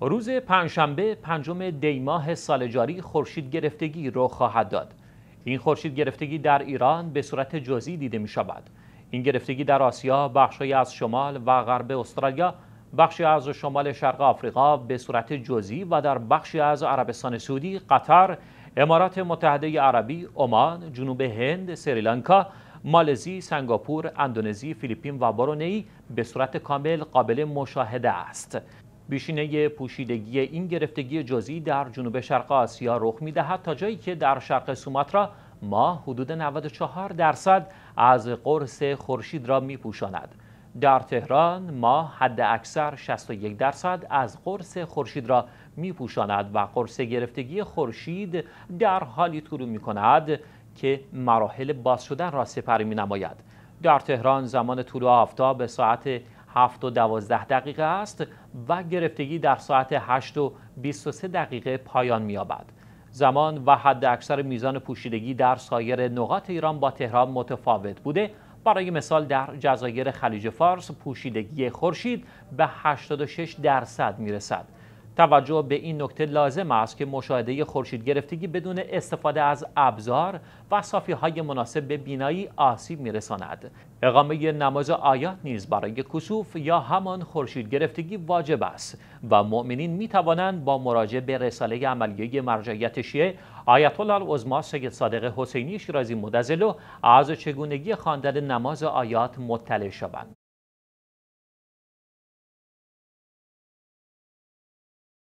روز پنجشنبه پنجم دیماه سال جاری خورشید گرفتگی رو خواهد داد این خورشید گرفتگی در ایران به صورت جزئی دیده می شود این گرفتگی در آسیا بخشی از شمال و غرب استرالیا بخشی از شمال شرق آفریقا به صورت جزئی و در بخشی از عربستان سعودی قطر امارات متحده عربی عمان جنوب هند سریلانکا مالزی، سنگاپور، اندونزی، فیلیپین و برونئی به صورت کامل قابل مشاهده است. بیشینه پوشیدگی این گرفتگی جزئی در جنوب شرق آسیا رخ میدهد تا جایی که در شرق سوماترا ما حدود 94 درصد از قرص خورشید را میپوشاند در تهران ما حد اکثر 61 درصد از قرص خورشید را میپوشاند و قرص گرفتگی خورشید در حالی طول می کند که مراحل باز شدن را سپری می نماید. در تهران زمان طول آفتاب به ساعت 7 و 12 دقیقه است و گرفتگی در ساعت 8 و 23 دقیقه پایان می‌یابد. زمان و حد اکثر میزان پوشیدگی در سایر نقاط ایران با تهران متفاوت بوده برای مثال در جزایر خلیج فارس پوشیدگی خورشید به 86 درصد می‌رسد. توجه به این نکته لازم است که مشاهده خورشید گرفتگی بدون استفاده از ابزار و صافی های مناسب به بینایی آسیب میرساند. اقامه نماز آیات نیز برای کسوف یا همان خورشید گرفتگی واجب است و مؤمنین می توانند با مراجعه به رساله عملیه مرجعیت شیعه آیت الله العظما سید صادق حسینی شیرازی مدزلو از چگونگی خواندن نماز آیات مطلع شوند.